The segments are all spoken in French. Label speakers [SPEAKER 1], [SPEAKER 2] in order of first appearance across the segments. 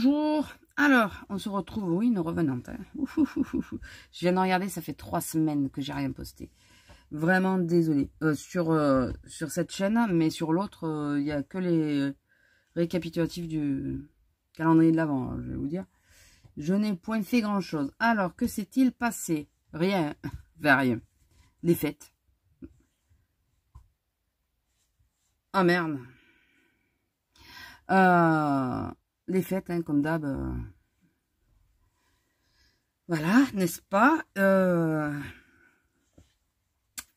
[SPEAKER 1] Bonjour Alors, on se retrouve, oui, nous revenante. Hein. je viens de regarder, ça fait trois semaines que j'ai rien posté. Vraiment désolée. Euh, sur, euh, sur cette chaîne, mais sur l'autre, il euh, n'y a que les récapitulatifs du calendrier de l'avant, hein, je vais vous dire. Je n'ai point fait grand-chose. Alors, que s'est-il passé Rien. Enfin, rien. Les fêtes. Ah, merde. Euh les fêtes, hein, comme d'hab. Euh. Voilà, n'est-ce pas euh,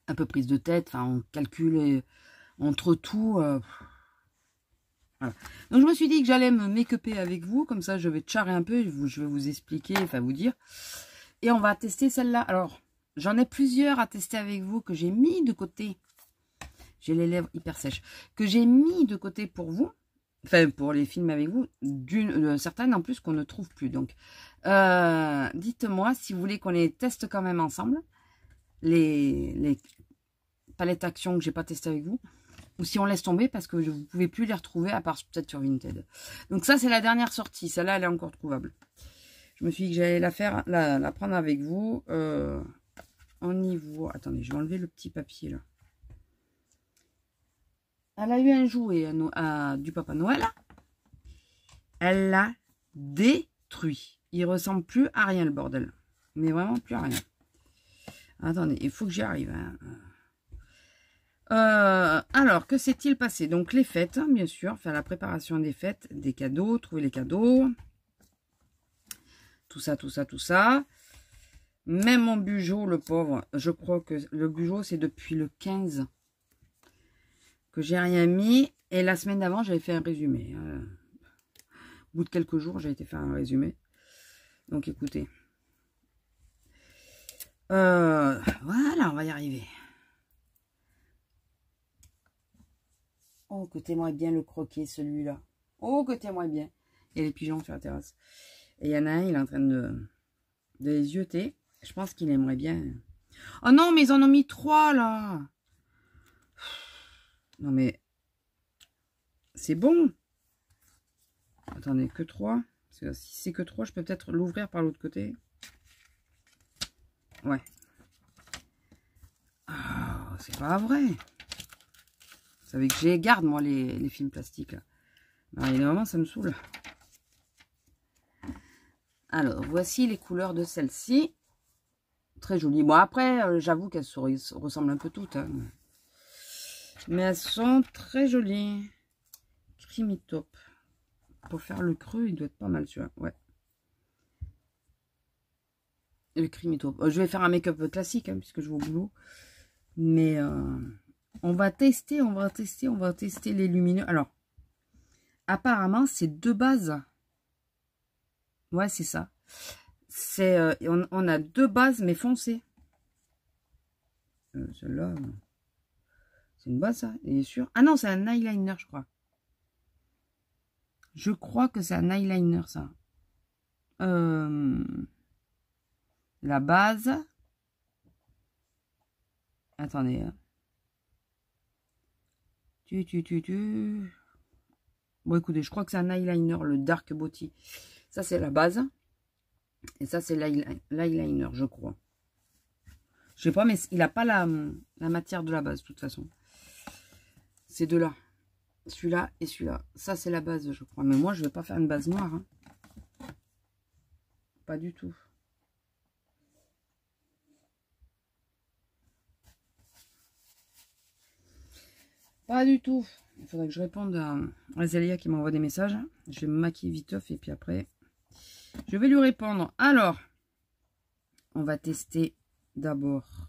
[SPEAKER 1] Un peu prise de tête, enfin, on calcule euh, entre tout. Donc je me suis dit que j'allais me make avec vous, comme ça je vais charrer un peu, je vais vous expliquer, enfin vous dire. Et on va tester celle-là. Alors, j'en ai plusieurs à tester avec vous que j'ai mis de côté. J'ai les lèvres hyper sèches. Que j'ai mis de côté pour vous enfin pour les films avec vous, d'une euh, certaine en plus qu'on ne trouve plus. Donc, euh, dites-moi si vous voulez qu'on les teste quand même ensemble, les, les palettes action que j'ai pas testé avec vous, ou si on laisse tomber parce que vous pouvez plus les retrouver à part peut-être sur Vinted. Donc ça c'est la dernière sortie, celle-là elle est encore trouvable. Je me suis dit que j'allais la faire, la, prendre avec vous. Euh, on y voit. Attendez, je vais enlever le petit papier là. Elle a eu un jouet à du Papa Noël. Elle l'a détruit. Il ressemble plus à rien le bordel. Mais vraiment plus à rien. Attendez, il faut que j'y arrive. Hein. Euh, alors, que s'est-il passé Donc, les fêtes, hein, bien sûr, faire la préparation des fêtes, des cadeaux, trouver les cadeaux, tout ça, tout ça, tout ça. Même mon bugeot, le pauvre, je crois que le bugeot, c'est depuis le 15 que j'ai rien mis. Et la semaine d'avant, j'avais fait un résumé. Euh, au bout de quelques jours, j'ai été faire un résumé. Donc écoutez. Euh, voilà, on va y arriver. Oh, que moi bien le croquet, celui-là. Oh, que moi bien. Il y a les pigeons sur la terrasse. Et il y en a un, il est en train de, de les yeux Je pense qu'il aimerait bien. Oh non, mais ils en ont mis trois, là non mais, c'est bon. Attendez, que trois. si c'est que trois, je peux peut-être l'ouvrir par l'autre côté. Ouais. Ah, c'est pas vrai. Vous savez que j'ai garde, moi, les, films plastiques. Là. ça me saoule. Alors, voici les couleurs de celle-ci. Très jolie. Bon, après, euh, j'avoue qu'elles se ressemblent un peu toutes. Hein. Mais elles sont très jolies. Creamy top. Pour faire le creux, il doit être pas mal celui-là. Ouais. Le creamy top. Euh, je vais faire un make-up classique, hein, puisque je vais au boulot. Mais euh, on va tester, on va tester, on va tester les lumineux. Alors, apparemment, c'est deux bases. Ouais, c'est ça. C'est euh, on, a deux bases, mais foncées. Celle-là... C'est une base, ça Il est sûr Ah non, c'est un eyeliner, je crois. Je crois que c'est un eyeliner, ça. Euh, la base. Attendez. Hein. Tu, tu, tu, tu. Bon, écoutez, je crois que c'est un eyeliner, le Dark Beauty. Ça, c'est la base. Et ça, c'est l'eyeliner, je crois. Je sais pas, mais il n'a pas la, la matière de la base, de toute façon. Ces deux-là. Celui-là et celui-là. Ça, c'est la base, je crois. Mais moi, je ne vais pas faire une base noire. Hein. Pas du tout. Pas du tout. Il faudrait que je réponde à Azélia qui m'envoie des messages. Je vais me maquiller off et puis après, je vais lui répondre. Alors, on va tester d'abord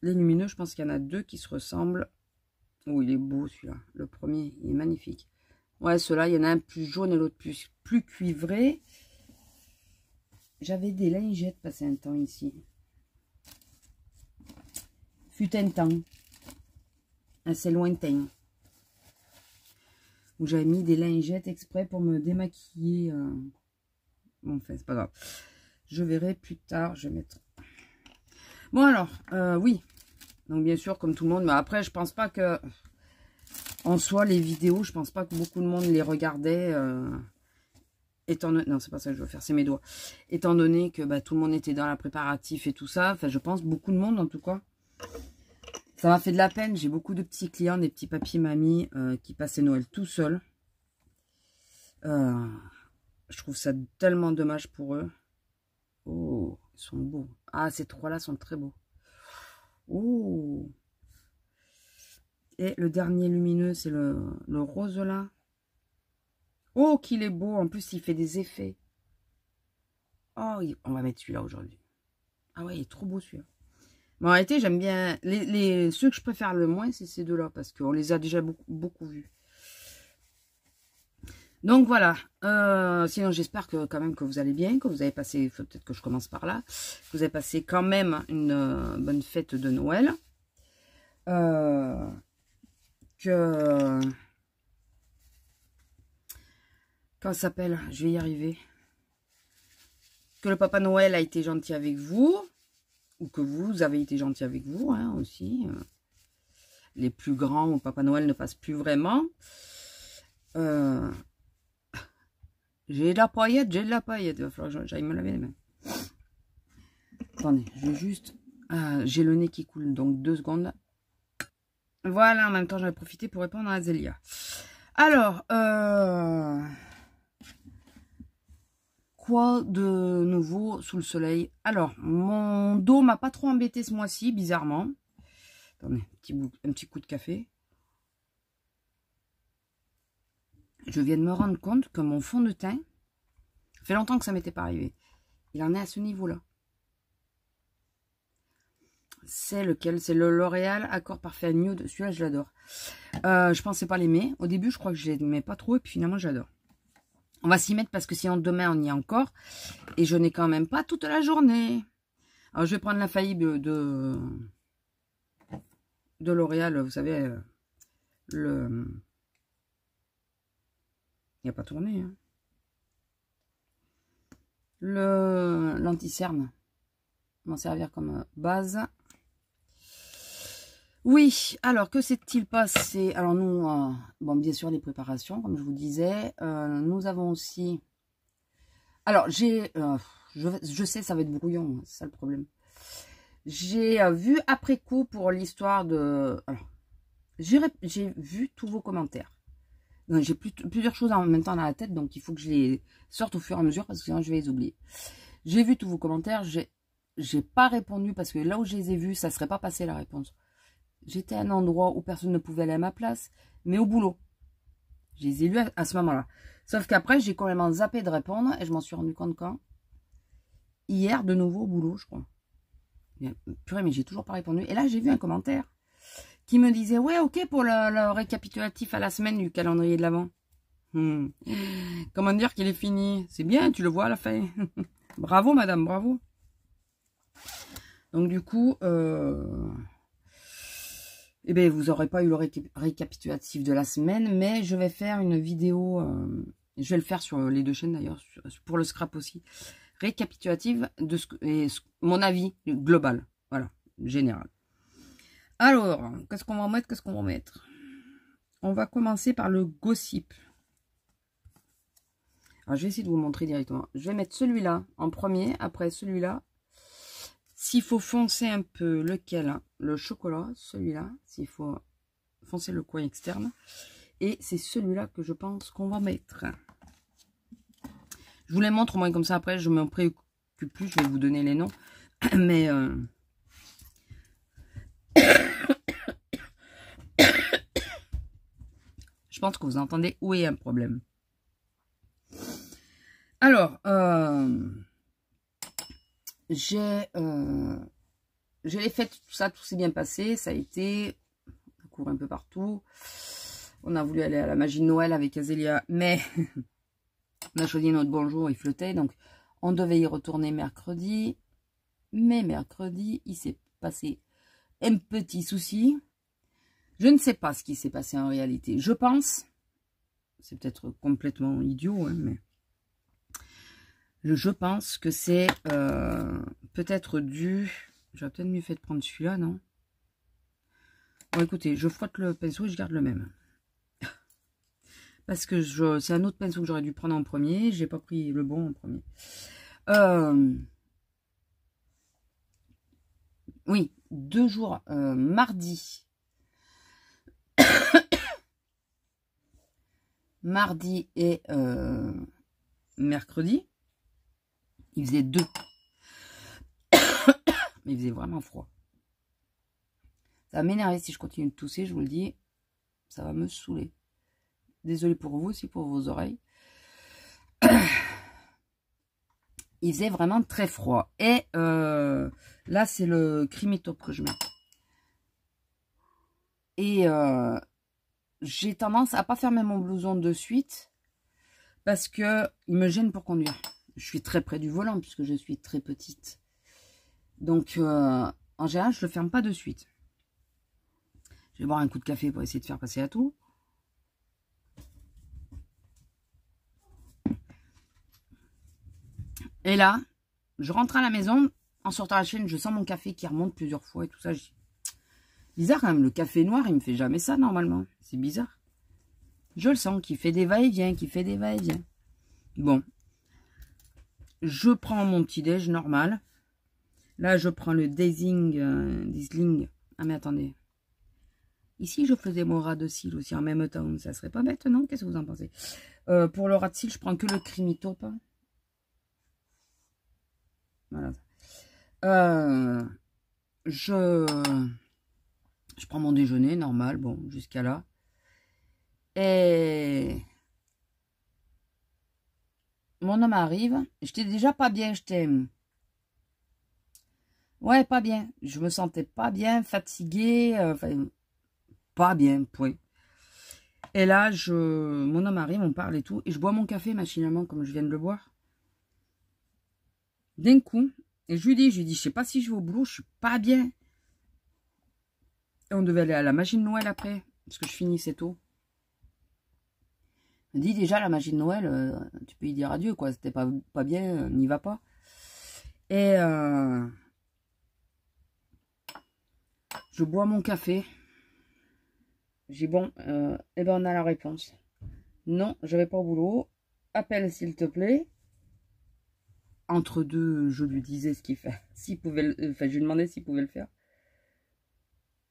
[SPEAKER 1] les lumineux. Je pense qu'il y en a deux qui se ressemblent. Oh, il est beau celui-là. Le premier, il est magnifique. Ouais, ceux-là, il y en a un plus jaune et l'autre plus, cuivré. J'avais des lingettes passé un temps ici. Fut un temps assez lointain où j'avais mis des lingettes exprès pour me démaquiller. Euh. Bon, enfin, c'est pas grave. Je verrai plus tard, je vais mettre... Bon, alors, euh, oui, donc, bien sûr, comme tout le monde. Mais après, je pense pas que... En soi, les vidéos, je pense pas que beaucoup de monde les regardait. Euh, étant Non, c'est pas ça que je veux faire, c'est mes doigts. Étant donné que bah, tout le monde était dans la préparatif et tout ça. Enfin, je pense beaucoup de monde, en tout cas. Ça m'a fait de la peine. J'ai beaucoup de petits clients, des petits papiers mamies euh, qui passaient Noël tout seuls. Euh, je trouve ça tellement dommage pour eux. Oh, ils sont beaux. Ah, ces trois-là sont très beaux. Ouh Et le dernier lumineux, c'est le, le rose là. Oh, qu'il est beau En plus, il fait des effets. Oh, on va mettre celui-là aujourd'hui. Ah ouais, il est trop beau celui-là. Mais en réalité, j'aime bien... Les, ceux que je préfère le moins, c'est ces deux-là, parce qu'on les a déjà beaucoup, beaucoup vus. Donc voilà, euh, sinon j'espère que quand même que vous allez bien, que vous avez passé, peut-être que je commence par là, que vous avez passé quand même une euh, bonne fête de Noël. Euh, que... Quand s'appelle Je vais y arriver. Que le Papa Noël a été gentil avec vous, ou que vous avez été gentil avec vous hein, aussi. Les plus grands, Papa Noël ne passe plus vraiment. Euh, j'ai de la paillette, j'ai de la paillette. Il va falloir que j'aille me laver les mains. Attendez, je juste... Euh, j'ai le nez qui coule, donc deux secondes. Voilà, en même temps, j'en ai profité pour répondre à Zélia. Alors, euh, quoi de nouveau sous le soleil Alors, mon dos m'a pas trop embêté ce mois-ci, bizarrement. Attendez, petit, un petit coup de café. je viens de me rendre compte que mon fond de teint, fait longtemps que ça m'était pas arrivé, il en est à ce niveau-là. C'est lequel C'est le L'Oréal Accord Parfait Nude. Celui-là, je l'adore. Je euh, je pensais pas l'aimer. Au début, je crois que je l'aimais pas trop. Et puis finalement, j'adore. On va s'y mettre parce que sinon, demain, on y est encore. Et je n'ai quand même pas toute la journée. Alors, je vais prendre la faillite de, de L'Oréal. Vous savez, euh, le pas tourné. Hein. Le L'anticerne. M'en servir comme euh, base. Oui, alors que s'est-il passé Alors nous, euh, bon bien sûr les préparations, comme je vous disais. Euh, nous avons aussi... Alors j'ai... je, je, sais, ça va être brouillon, hein, c'est ça le problème. J'ai vu après coup pour l'histoire de... J'ai vu tous vos commentaires. J'ai plusieurs choses en même temps dans la tête, donc il faut que je les sorte au fur et à mesure parce que sinon je vais les oublier. J'ai vu tous vos commentaires, j'ai pas répondu parce que là où je les ai vus, ça serait pas passé la réponse. J'étais à un endroit où personne ne pouvait aller à ma place, mais au boulot. Je les ai lus à, ce moment-là. Sauf qu'après, j'ai complètement zappé de répondre et je m'en suis rendu compte quand Hier, de nouveau au boulot, je crois. purée, mais j'ai toujours pas répondu. Et là, j'ai vu un commentaire qui me disait, ouais, ok, pour le, récapitulatif à la semaine du calendrier de l'Avent. Hmm. Comment dire qu'il est fini C'est bien, tu le vois à la fin. bravo, madame, bravo. Donc, du coup, euh, eh ben, vous n'aurez pas eu le récapitulatif de la semaine, mais je vais faire une vidéo, euh, je vais le faire sur les deux chaînes d'ailleurs, pour le scrap aussi, récapitulatif de ce, mon avis global, voilà, général. Alors, qu'est-ce qu'on va mettre Qu'est-ce qu'on va mettre On va commencer par le gossip. Alors, je vais essayer de vous montrer directement. Je vais mettre celui-là en premier, après celui-là. S'il faut foncer un peu, lequel Le chocolat, celui-là. S'il faut foncer le coin externe. Et c'est celui-là que je pense qu'on va mettre. Je vous les montre au moins comme ça. Après, je m'en préoccupe plus. Je vais vous donner les noms. Mais... Euh, Je pense que vous entendez où est un problème. Alors, euh, j'ai, euh, je fait, tout ça, tout s'est bien passé. Ça a été, on court un peu partout. On a voulu aller à la magie de Noël avec Azélia, mais on a choisi notre bonjour, il flottait. Donc, on devait y retourner mercredi. Mais mercredi, il s'est passé un petit souci. Je ne sais pas ce qui s'est passé en réalité. Je pense, c'est peut-être complètement idiot, hein, mais je pense que c'est euh, peut-être dû... J'aurais peut-être mieux fait de prendre celui-là, non Bon, écoutez, je frotte le pinceau et je garde le même. Parce que c'est un autre pinceau que j'aurais dû prendre en premier. J'ai pas pris le bon en premier. Euh, oui, deux jours, euh, mardi. mardi et euh, mercredi. Il faisait deux. Mais il faisait vraiment froid. Ça va m'énerver si je continue de tousser, je vous le dis. Ça va me saouler. désolé pour vous, aussi pour vos oreilles. il faisait vraiment très froid. Et euh, là, c'est le crimetop que je mets. Et euh, j'ai tendance à pas fermer mon blouson de suite parce que il me gêne pour conduire. Je suis très près du volant puisque je suis très petite. Donc, euh, en général, je le ferme pas de suite. Je vais boire un coup de café pour essayer de faire passer à tout. Et là, je rentre à la maison. En sortant la chaîne, je sens mon café qui remonte plusieurs fois et tout ça. Bizarre quand même, le café noir, il me fait jamais ça normalement. C'est bizarre. Je le sens, qui fait des va-et-vient, qui fait des va-et-vient. Bon. Je prends mon petit déj normal. Là, je prends le Dazing, euh, Ah, mais attendez. Ici, je faisais mon rat de cils aussi en même temps. Ça serait pas bête, non Qu'est-ce que vous en pensez euh, Pour le rat de cils, je prends que le Crimitope. Euh, je, je prends mon déjeuner, normal, bon, jusqu'à là. Et mon homme arrive. J'étais déjà pas bien, j'étais... Ouais, pas bien. Je me sentais pas bien, fatiguée, euh, pas bien, point. Et là, je, mon homme arrive, on parle et tout, et je bois mon café machinalement comme je viens de le boire d'un coup. Et je lui dis, je lui dis, je sais pas si je vais au boulot, je suis pas bien. Et on devait aller à la magie de Noël après, parce que je finissais tôt. Elle dit déjà la magie de Noël, euh, tu peux y dire adieu, quoi. C'était pas, pas bien, euh, n'y va pas. Et euh, je bois mon café. J'ai bon, et eh ben on a la réponse. Non, je vais pas au boulot. Appelle s'il te plaît entre deux, je lui disais ce qu'il fait. S'il pouvait, enfin, je lui demandais s'il pouvait le faire.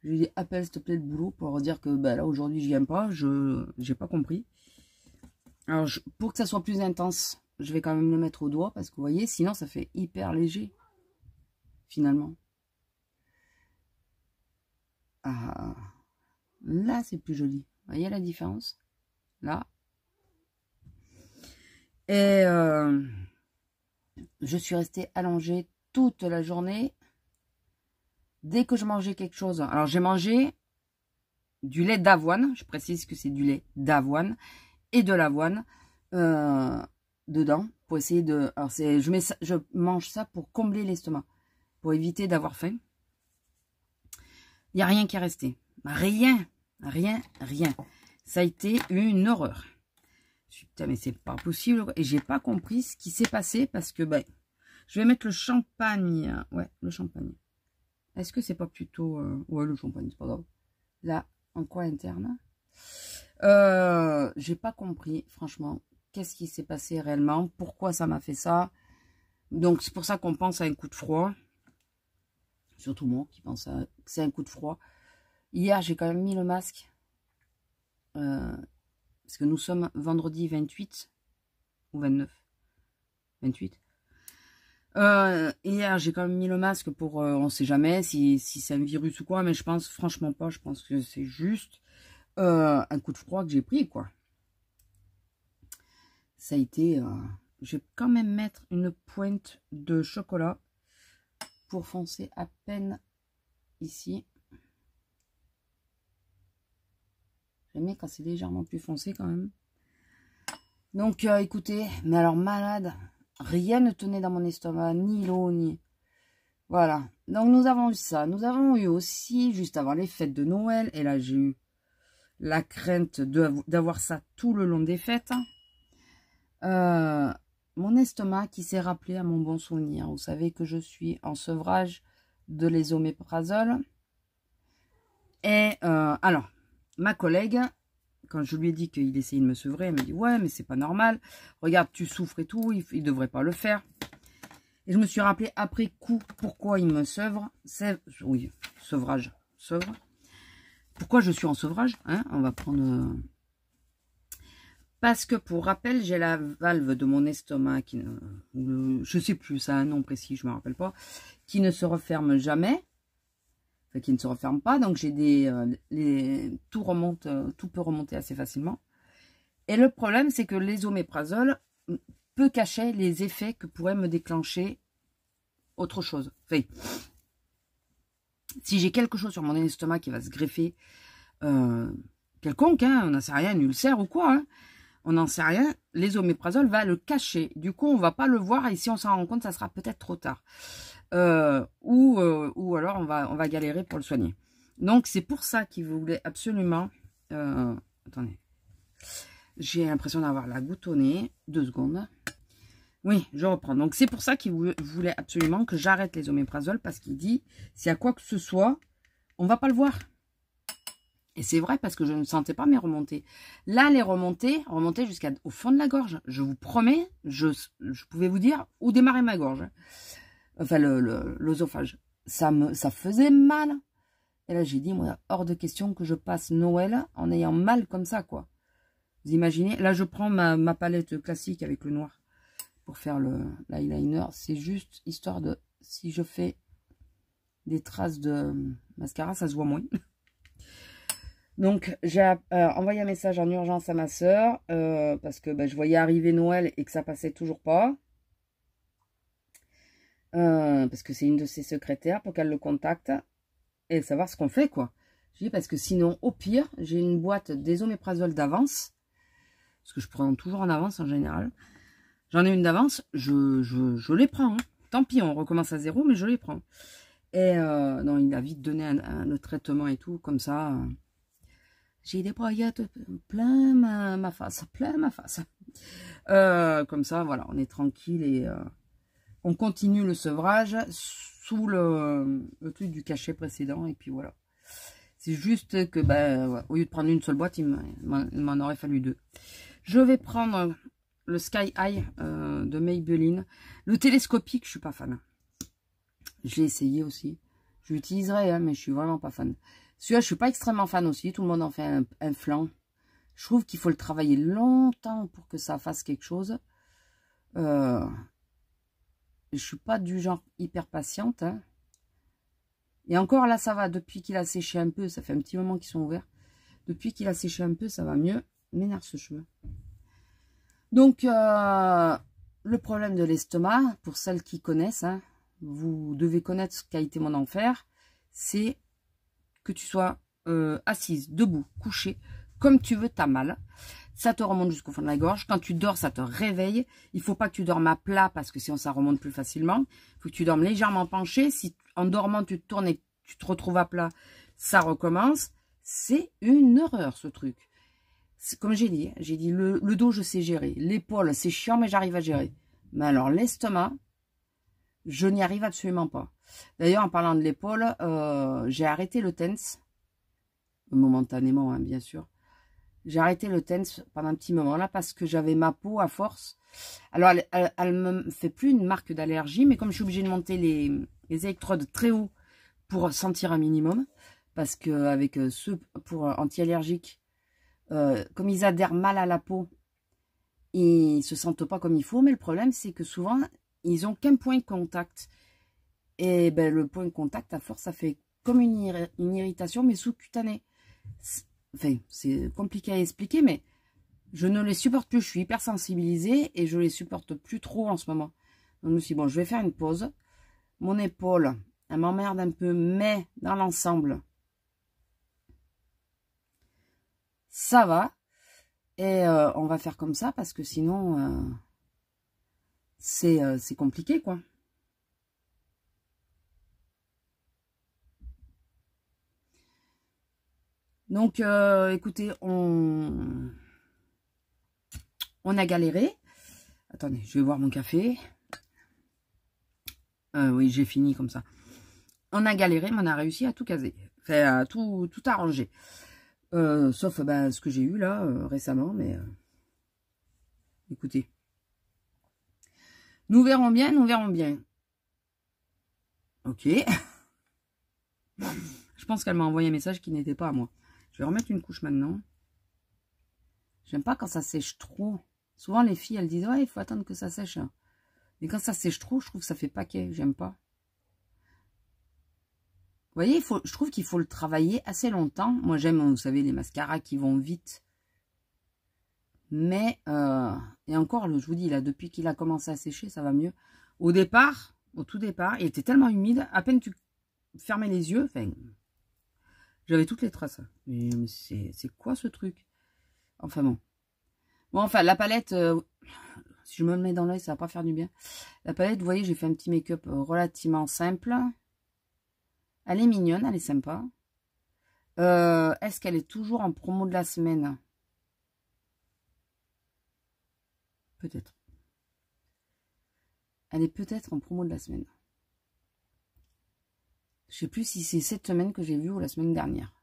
[SPEAKER 1] Je lui ai appelle s'il te plaît le boulot pour dire que bah, là aujourd'hui je viens pas, je n'ai pas compris. Alors pour que ça soit plus intense, je vais quand même le mettre au doigt parce que vous voyez, sinon ça fait hyper léger finalement. Ah, là c'est plus joli. Vous voyez la différence Là. Et euh, je suis restée allongée toute la journée. Dès que je mangeais quelque chose, alors j'ai mangé du lait d'avoine, je précise que c'est du lait d'avoine et de l'avoine euh, dedans pour essayer de. Alors je mets je mange ça pour combler l'estomac, pour éviter d'avoir faim. Il n'y a rien qui est resté, rien, rien, rien. Ça a été une horreur. Putain, mais c'est pas possible. Et j'ai pas compris ce qui s'est passé parce que ben, je vais mettre le champagne. Ouais, le champagne. Est-ce que c'est pas plutôt... Euh, ouais, le champagne, c'est pas grave. Là, en quoi interne euh, J'ai pas compris, franchement, qu'est-ce qui s'est passé réellement, pourquoi ça m'a fait ça. Donc, c'est pour ça qu'on pense à un coup de froid. Surtout moi qui pense à... c'est un coup de froid. Hier, j'ai quand même mis le masque. Euh, parce que nous sommes vendredi 28 ou 29. 28 euh, hier, j'ai quand même mis le masque pour, euh, on sait jamais si, c'est un virus ou quoi, mais je pense franchement pas, je pense que c'est juste euh, un coup de froid que j'ai pris, quoi. Ça a été, je vais quand même mettre une pointe de chocolat pour foncer à peine ici. J'aime quand c'est légèrement plus foncé quand même. Donc, écoutez, mais alors malade, Rien ne tenait dans mon estomac, ni l'eau, ni... Voilà. Donc, nous avons eu ça. Nous avons eu aussi, juste avant les fêtes de Noël, et là, j'ai eu la crainte d'avoir ça tout le long des fêtes. Euh, mon estomac qui s'est rappelé à mon bon souvenir. Vous savez que je suis en sevrage de l'ésoméprazole. Et euh, alors, ma collègue quand je lui ai dit qu'il essayait de me sevrer, elle m'a dit ouais mais c'est pas normal, regarde tu souffres et tout, il, ne devrait pas le faire. Et je me suis rappelé après coup pourquoi il me sevre, oui, sevrage, Pourquoi je suis en sevrage hein, On va prendre... Euh, parce que pour rappel, j'ai la valve de mon estomac, qui ne, je sais plus, ça a un nom précis, je ne me rappelle pas, qui ne se referme jamais euh, qui ne se referme pas. Donc j'ai des, euh, tout remonte, euh, tout peut remonter assez facilement. Et le problème, c'est que l'ésoméprazole peut cacher les effets que pourrait me déclencher autre chose. si j'ai quelque chose sur mon estomac qui va se greffer, quelconque, hein, on n'en sait rien, ulcère ou quoi, hein, on n'en sait rien, l'ésoméprazole va le cacher. Du coup, on ne va pas le voir et si on s'en rend compte, ça sera peut-être trop tard. Euh, ou, euh, ou alors on va, on va galérer pour le soigner. Donc c'est pour ça qu'il voulait absolument... Euh, attendez, j'ai l'impression d'avoir la goutte Deux secondes. Oui, je reprends. Donc c'est pour ça qu'il voulait absolument que j'arrête les oméprasoles, parce qu'il dit, s'il y a quoi que ce soit, on va pas le voir. Et c'est vrai parce que je ne sentais pas mes remontées. Là, les remontées, remontées jusqu'au fond de la gorge. Je vous promets, je, je pouvais vous dire où démarrer ma gorge enfin l'œsophage. Ça me, ça faisait mal. Et là, j'ai dit, moi, hors de question que je passe Noël en ayant mal comme ça, quoi. Vous imaginez Là, je prends ma, palette classique avec le noir pour faire l'eyeliner. C'est juste histoire de... Si je fais des traces de mascara, ça se voit moins. Donc, j'ai euh, envoyé un message en urgence à ma sœur, euh, parce que ben, je voyais arriver Noël et que ça passait toujours pas. Euh, parce que c'est une de ses secrétaires, pour qu'elle le contacte et savoir ce qu'on fait, quoi. Je dis, parce que sinon, au pire, j'ai une boîte d'ésoméprazole d'avance, parce que je prends toujours en avance en général. J'en ai une d'avance, je, je, je, les prends. Hein. Tant pis, on recommence à zéro, mais je les prends. Et euh, non, il a vite donné un, un, traitement et tout, comme ça. j'ai des broyettes plein ma, ma, face, plein ma face. Euh, comme ça, voilà, on est tranquille et on continue le sevrage sous le, truc du cachet précédent et puis voilà. C'est juste que, ben au lieu de prendre une seule boîte, il m'en aurait fallu deux. Je vais prendre le Sky High euh, de Maybelline. Le télescopique, je suis pas fan. J'ai essayé aussi. Je l'utiliserai, hein, mais je suis vraiment pas fan. Celui-là, je suis pas extrêmement fan aussi. Tout le monde en fait un, flanc. Je trouve qu'il faut le travailler longtemps pour que ça fasse quelque chose. Euh, je suis pas du genre hyper patiente. Hein. Et encore là, ça va. Depuis qu'il a séché un peu, ça fait un petit moment qu'ils sont ouverts. Depuis qu'il a séché un peu, ça va mieux. M'énerve ce cheveu. Donc, euh, le problème de l'estomac, pour celles qui connaissent, hein, vous devez connaître ce qu'a été mon enfer, c'est que tu sois euh, assise, debout, couchée, comme tu veux, ta mal ça te remonte jusqu'au fond de la gorge. Quand tu dors, ça te réveille. Il faut pas que tu dormes à plat parce que sinon ça remonte plus facilement. Il faut que tu dormes légèrement penché. Si en dormant, tu te tournes et tu te retrouves à plat, ça recommence. C'est une horreur ce truc. Comme j'ai dit, hein, j'ai dit le, dos, je sais gérer. L'épaule, c'est chiant, mais j'arrive à gérer. Mais alors l'estomac, je n'y arrive absolument pas. D'ailleurs, en parlant de l'épaule, euh, j'ai arrêté le tense momentanément, hein, bien sûr. J'ai arrêté le TENS pendant un petit moment là parce que j'avais ma peau à force. Alors, elle ne me fait plus une marque d'allergie, mais comme je suis obligée de monter les, électrodes très haut pour sentir un minimum, parce qu'avec euh, ceux pour euh, anti-allergiques, euh, comme ils adhèrent mal à la peau, ils ne se sentent pas comme il faut, mais le problème c'est que souvent, ils ont qu'un point de contact. Et ben, le point de contact, à force, ça fait comme une, une irritation, mais sous-cutanée. Enfin, c'est compliqué à expliquer, mais je ne les supporte plus. Je suis hyper sensibilisée et je les supporte plus trop en ce moment. Donc, je me suis dit, bon, je vais faire une pause. Mon épaule, elle m'emmerde un peu, mais dans l'ensemble, ça va. Et euh, on va faire comme ça parce que sinon, euh, euh, c'est compliqué, quoi. Donc, euh, écoutez, on... on a galéré. Attendez, je vais voir mon café. Euh, oui, j'ai fini comme ça. On a galéré, mais on a réussi à tout caser. Enfin, à tout, tout arranger. Euh, sauf bah, ce que j'ai eu là récemment, mais écoutez. Nous verrons bien, nous verrons bien. Ok. je pense qu'elle m'a envoyé un message qui n'était pas à moi. Je vais remettre une couche maintenant. J'aime pas quand ça sèche trop. Souvent, les filles, elles disent « Ouais, il faut attendre que ça sèche. » Mais quand ça sèche trop, je trouve que ça fait paquet. J'aime pas. Vous voyez, il faut, je trouve qu'il faut le travailler assez longtemps. Moi, j'aime, vous savez, les mascaras qui vont vite. Mais, euh, et encore, je vous dis, là, depuis qu'il a commencé à sécher, ça va mieux. Au départ, au tout départ, il était tellement humide, à peine tu fermais les yeux, enfin, j'avais toutes les traces. Mais, c'est quoi ce truc Enfin bon. Bon, enfin, la palette, euh, si je me mets dans l'œil, ça va pas faire du bien. La palette, vous voyez, j'ai fait un petit make-up euh, relativement simple. Elle est mignonne, elle est sympa. Euh, est-ce qu'elle est toujours en promo de la semaine Peut-être. Elle est peut-être en promo de la semaine. Je sais plus si c'est cette semaine que j'ai vu ou la semaine dernière.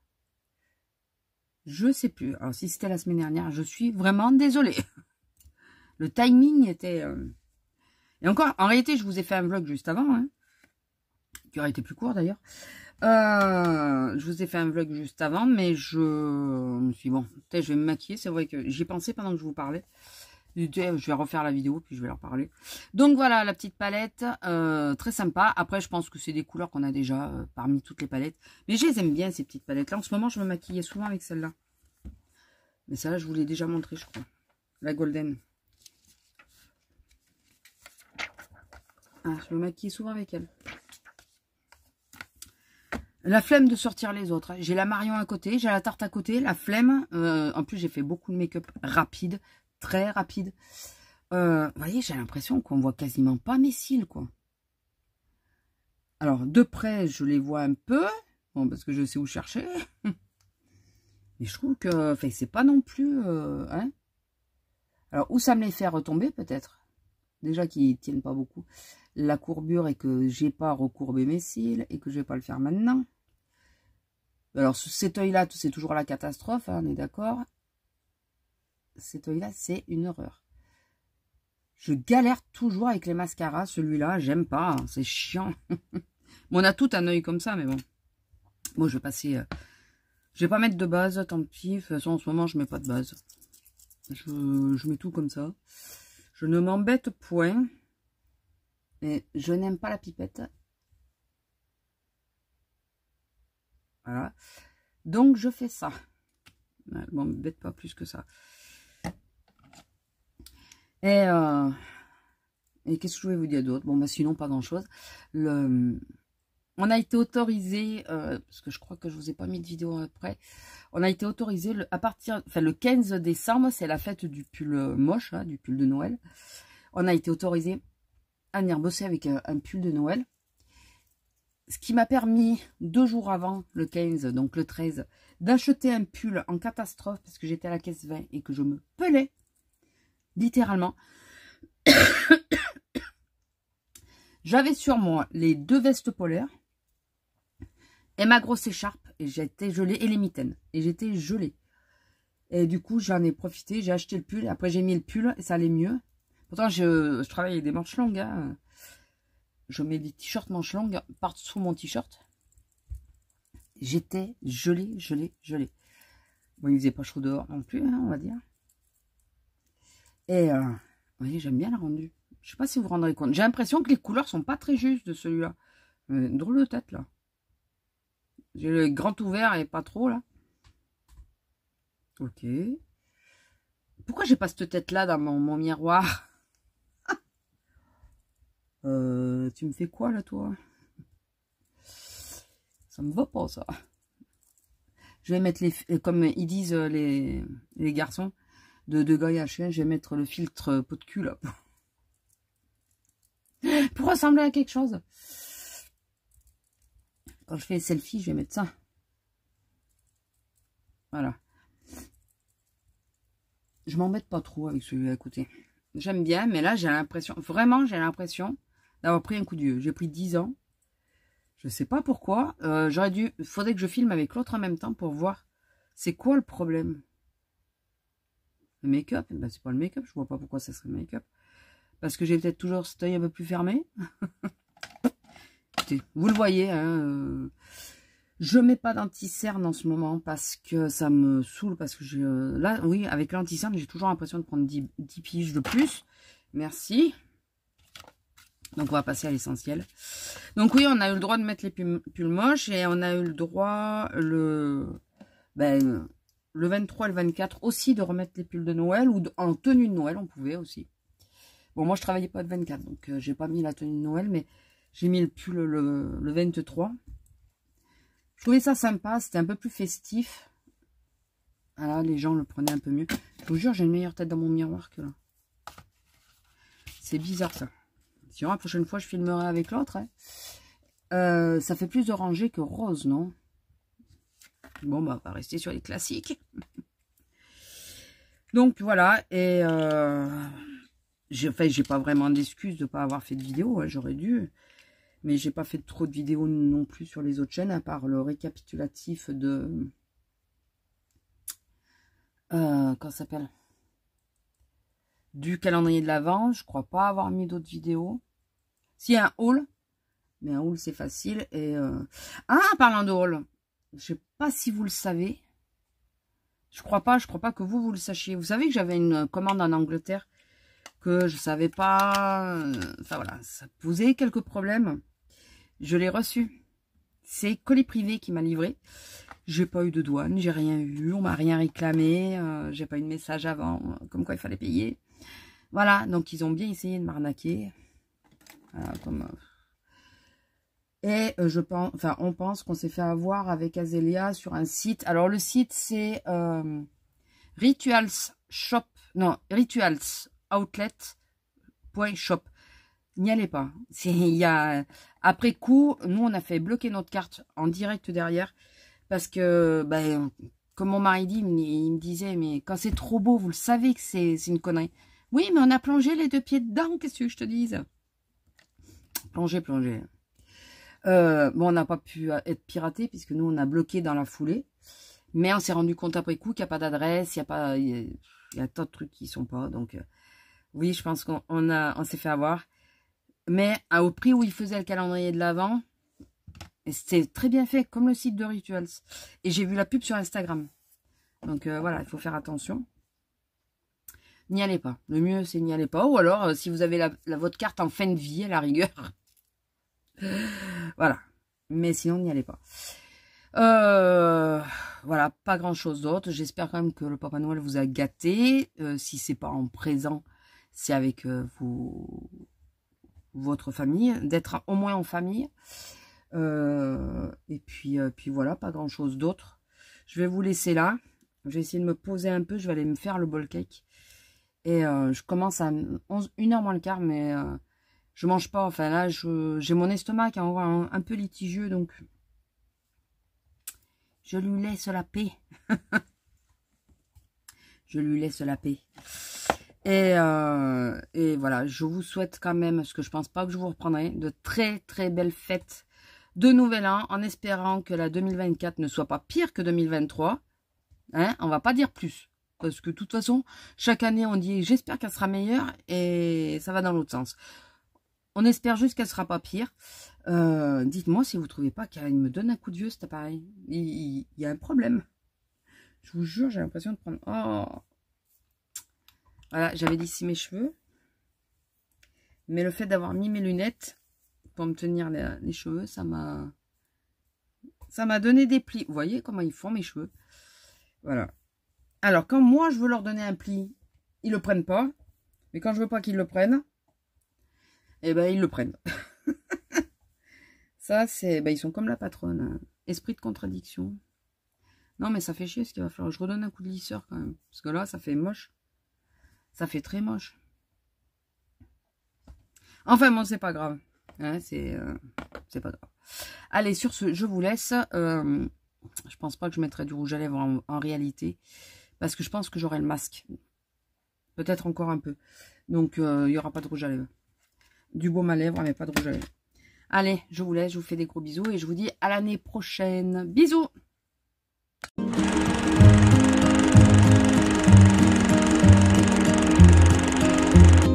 [SPEAKER 1] Je sais plus. Alors, hein, si c'était la semaine dernière, je suis vraiment désolée. Le timing était... Euh, et encore, en réalité, je vous ai fait un vlog juste avant. Hein, qui aurait été plus court, d'ailleurs. Euh, je vous ai fait un vlog juste avant, mais je me suis bon, peut-être je vais me maquiller. C'est vrai que j'y pensé pendant que je vous parlais. Je vais refaire la vidéo, puis je vais leur parler. Donc voilà, la petite palette, euh, très sympa. Après, je pense que c'est des couleurs qu'on a déjà euh, parmi toutes les palettes. Mais je les aime bien, ces petites palettes-là. En ce moment, je me maquillais souvent avec celle-là. Mais celle-là, je vous l'ai déjà montré je crois. La Golden. Ah, je me maquille souvent avec elle. La flemme de sortir les autres. J'ai la Marion à côté, j'ai la tarte à côté, la flemme. Euh, en plus, j'ai fait beaucoup de make-up rapide très rapide. Euh, vous voyez, j'ai l'impression qu'on voit quasiment pas mes cils, quoi. Alors, de près, je les vois un peu, bon, parce que je sais où chercher. Mais je trouve que, enfin, c'est pas non plus, euh, hein. Alors, où ça me les fait retomber, peut-être Déjà qu'ils tiennent pas beaucoup. La courbure et que j'ai pas recourbé mes cils et que je vais pas le faire maintenant. Alors, cet œil-là, c'est toujours la catastrophe, hein, on est d'accord cet œil-là, c'est une horreur. Je galère toujours avec les mascaras. Celui-là, j'aime pas. Hein, c'est chiant. on a tout un œil comme ça, mais bon. Bon, je vais passer... Euh, je vais pas mettre de base, tant pis. De toute façon, en ce moment, je mets pas de base. Je, mets tout comme ça. Je ne m'embête point. Et je n'aime pas la pipette. Voilà. Donc, je fais ça. Bon, m'embête pas plus que ça. Euh, et, qu'est-ce que je voulais vous dire d'autre Bon, bah sinon, pas grand-chose. On a été autorisé, euh, parce que je crois que je ne vous ai pas mis de vidéo après, on a été autorisé à partir, enfin le 15 décembre, c'est la fête du pull moche, hein, du pull de Noël. On a été autorisé à venir bosser avec un, un pull de Noël. Ce qui m'a permis, deux jours avant, le 15, donc le 13, d'acheter un pull en catastrophe, parce que j'étais à la caisse 20 et que je me pelais littéralement. J'avais sur moi les deux vestes polaires et ma grosse écharpe. Et j'étais gelée et les mitaines. Et j'étais gelée. Et du coup, j'en ai profité. J'ai acheté le pull. Après, j'ai mis le pull et ça allait mieux. Pourtant, je, travaillais des manches longues. Hein. Je mets des t-shirts manches longues partout dessous mon t-shirt. J'étais gelée, gelée, gelée. Bon, il faisait pas chaud dehors non plus, hein, on va dire. Et euh, vous voyez, j'aime bien le rendu. Je sais pas si vous vous rendrez compte. J'ai l'impression que les couleurs sont pas très justes de celui-là. Euh, drôle de tête, là. J'ai le grand ouvert et pas trop, là. Ok. Pourquoi j'ai pas cette tête-là dans mon, miroir euh, Tu me fais quoi, là, toi Ça me va pas, ça. Je vais mettre les... Comme ils disent les, les garçons, de, de à Je vais mettre le filtre euh, pot de cul pour ressembler à quelque chose. Quand je fais selfie, je vais mettre ça. Voilà. Je m'embête pas trop avec celui à côté. J'aime bien, mais là, j'ai l'impression, vraiment, j'ai l'impression d'avoir pris un coup d'œil. J'ai pris 10 ans. Je sais pas pourquoi. Euh, j'aurais dû, faudrait que je filme avec l'autre en même temps pour voir c'est quoi le problème. Le make-up, eh ben, c'est pas le make-up, je vois pas pourquoi ça serait le make-up. Parce que j'ai peut-être toujours cet œil un peu plus fermé. vous le voyez, hein, euh, je mets pas d'anti-cerne en ce moment parce que ça me saoule, parce que je, euh, là, oui, avec l'anti-cerne, j'ai toujours l'impression de prendre 10, piges de plus. Merci. Donc on va passer à l'essentiel. Donc oui, on a eu le droit de mettre les pulls moches et on a eu le droit le ben, le 23 et le 24 aussi de remettre les pulls de Noël ou en tenue de Noël, on pouvait aussi. Bon, moi je travaillais pas le 24, donc euh, j'ai pas mis la tenue de Noël, mais j'ai mis le pull le, 23. Je trouvais ça sympa, c'était un peu plus festif. Voilà, ah les gens le prenaient un peu mieux. Je vous jure, j'ai une meilleure tête dans mon miroir que là. C'est bizarre ça. Sinon, la prochaine fois, je filmerai avec l'autre. Hein. Euh, ça fait plus orangé que rose, non Bon, bah, on va rester sur les classiques. Donc, voilà. Et euh, j'ai pas vraiment d'excuses de ne pas avoir fait de vidéo. Hein, j'aurais dû. Mais j'ai pas fait trop de vidéos non plus sur les autres chaînes, à part le récapitulatif de... quand euh, comment ça s'appelle Du calendrier de l'Avent. Je crois pas avoir mis d'autres vidéos. Si, un haul. Mais un haul, c'est facile. Et euh, Ah, parlant de haul, je ne sais pas si vous le savez. Je crois pas, je crois pas que vous, vous le sachiez. Vous savez que j'avais une euh, commande en Angleterre que je savais pas... Euh, enfin voilà, ça posait quelques problèmes. Je l'ai reçu. C'est colis privé qui m'a livré. J'ai pas eu de douane, j'ai rien eu, on m'a rien réclamé, euh, j'ai pas eu de message avant, comme quoi il fallait payer. Voilà, donc ils ont bien essayé de m'arnaquer. Voilà, comme... Et euh, je pense, enfin, on pense qu'on s'est fait avoir avec Azélia sur un site. Alors, le site, c'est euh, Rituals Shop. Non, Rituals N'y allez pas. Il y après coup, nous, on a fait bloquer notre carte en direct derrière. Parce que, ben, comme mon mari dit, il me disait, mais quand c'est trop beau, vous le savez que c'est une connerie. Oui, mais on a plongé les deux pieds dedans, qu'est-ce que je te dise Plonger, plongé euh, bon, on n'a pas pu euh, être piraté puisque nous, on a bloqué dans la foulée. Mais on s'est rendu compte après coup qu'il n'y a pas d'adresse, il y a pas, il y a, tant de trucs qui sont pas. Donc, euh, oui, je pense qu'on a, on s'est fait avoir. Mais à, au prix où il faisait le calendrier de l'avant, c'était très bien fait, comme le site de Rituals. Et j'ai vu la pub sur Instagram. Donc voilà, il faut faire attention. N'y allez pas. Le mieux, c'est n'y allez pas. Ou alors, si vous avez votre carte en fin de vie, à la rigueur, voilà. Mais sinon, n'y allez pas. Euh, voilà, pas grand chose d'autre. J'espère quand même que le Papa Noël vous a gâté. Si euh, si c'est pas en présent, c'est avec euh, vous votre famille. D'être au moins en famille. et puis, puis voilà, pas grand chose d'autre. Je vais vous laisser là. Je vais essayer de me poser un peu. Je vais aller me faire le bol cake. Et je commence à Une 1h moins le quart, mais je mange pas. Enfin là, j'ai mon estomac un, peu litigieux, donc je lui laisse la paix. je lui laisse la paix. Euh, et, voilà, je vous souhaite quand même, ce que je pense pas que je vous reprendrai, de très très belles fêtes de Nouvel An, en espérant que la 2024 ne soit pas pire que 2023. Hein, on va pas dire plus, parce que de toute façon, chaque année on dit j'espère qu'elle sera meilleure, et ça va dans l'autre sens. On espère juste qu'elle ne sera pas pire. Euh, dites-moi si vous ne trouvez pas qu'elle me donne un coup de vieux cet appareil. Il, y a un problème. Je vous jure, j'ai l'impression de prendre... Oh Voilà, j'avais lissé mes cheveux. Mais le fait d'avoir mis mes lunettes pour me tenir les, cheveux, ça m'a... Ça m'a donné des plis. Vous voyez comment ils font mes cheveux Voilà. Alors, quand moi, je veux leur donner un pli, ils le prennent pas. Mais quand je veux pas qu'ils le prennent, eh ben ils le prennent. ça, c'est. Ben, ils sont comme la patronne. Hein. Esprit de contradiction. Non, mais ça fait chier ce qu'il va falloir. Je redonne un coup de lisseur quand même. Parce que là, ça fait moche. Ça fait très moche. Enfin bon, c'est pas grave. Hein, euh, c'est pas grave. Allez, sur ce, je vous laisse. Euh, je pense pas que je mettrais du rouge à lèvres en, réalité. Parce que je pense que j'aurai le masque. Peut-être encore un peu. Donc, euh, il n'y aura pas de rouge à lèvres du beau à lèvres, mais pas de rouge à lèvres. Allez, je vous laisse, je vous fais des gros bisous et je vous dis à l'année prochaine. Bisous